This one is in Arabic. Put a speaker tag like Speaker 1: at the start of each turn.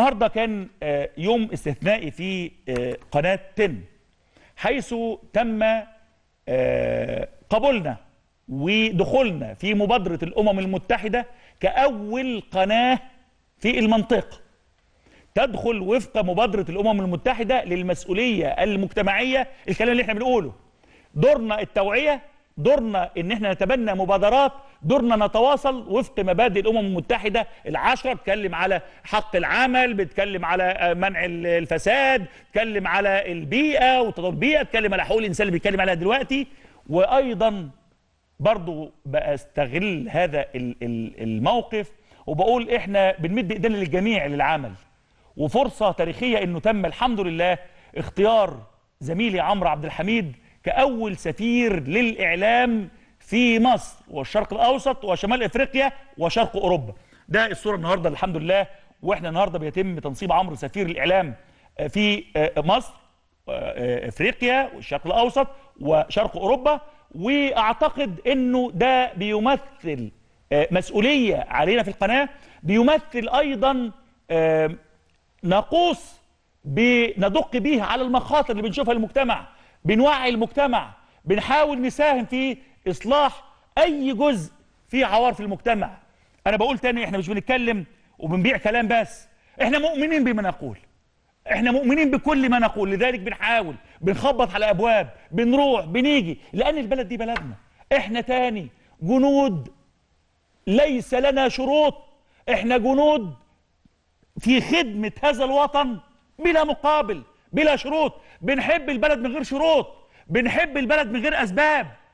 Speaker 1: النهارده كان آه، يوم استثنائي في آه، قناه تن حيث تم آه، قبولنا ودخولنا في مبادره الامم المتحده كاول قناه في المنطقه تدخل وفق مبادره الامم المتحده للمسؤوليه المجتمعيه الكلام اللي احنا بنقوله دورنا التوعيه دورنا ان احنا نتبنى مبادرات دورنا نتواصل وفق مبادئ الامم المتحده العشره بتكلم على حق العمل بتكلم على آه، منع الفساد بتكلم على البيئه وتطور البيئه بتكلم على حقوق الانسان اللي بيتكلم عليها دلوقتي وايضا برضو بستغل هذا الموقف وبقول احنا بنمد ايدينا للجميع للعمل وفرصه تاريخيه انه تم الحمد لله اختيار زميلي عمرو عبد الحميد كأول سفير للإعلام في مصر والشرق الأوسط وشمال إفريقيا وشرق أوروبا ده الصورة النهاردة الحمد لله وإحنا النهاردة بيتم تنصيب عمرو سفير الإعلام آه، في آه، مصر آه، إفريقيا والشرق الأوسط وشرق أوروبا وأعتقد أنه ده بيمثل مسؤولية علينا في القناة بيمثل أيضا ناقوس بندق به على المخاطر اللي بنشوفها المجتمع بنوعي المجتمع بنحاول نساهم في إصلاح أي جزء في عوار في المجتمع أنا بقول تاني إحنا مش بنتكلم وبنبيع كلام بس إحنا مؤمنين بما نقول إحنا مؤمنين بكل ما نقول لذلك بنحاول بنخبط على أبواب بنروح بنيجي لأن البلد دي بلدنا إحنا تاني جنود ليس لنا شروط إحنا جنود في خدمة هذا الوطن بلا مقابل بلا شروط بنحب البلد من غير شروط بنحب البلد من غير أسباب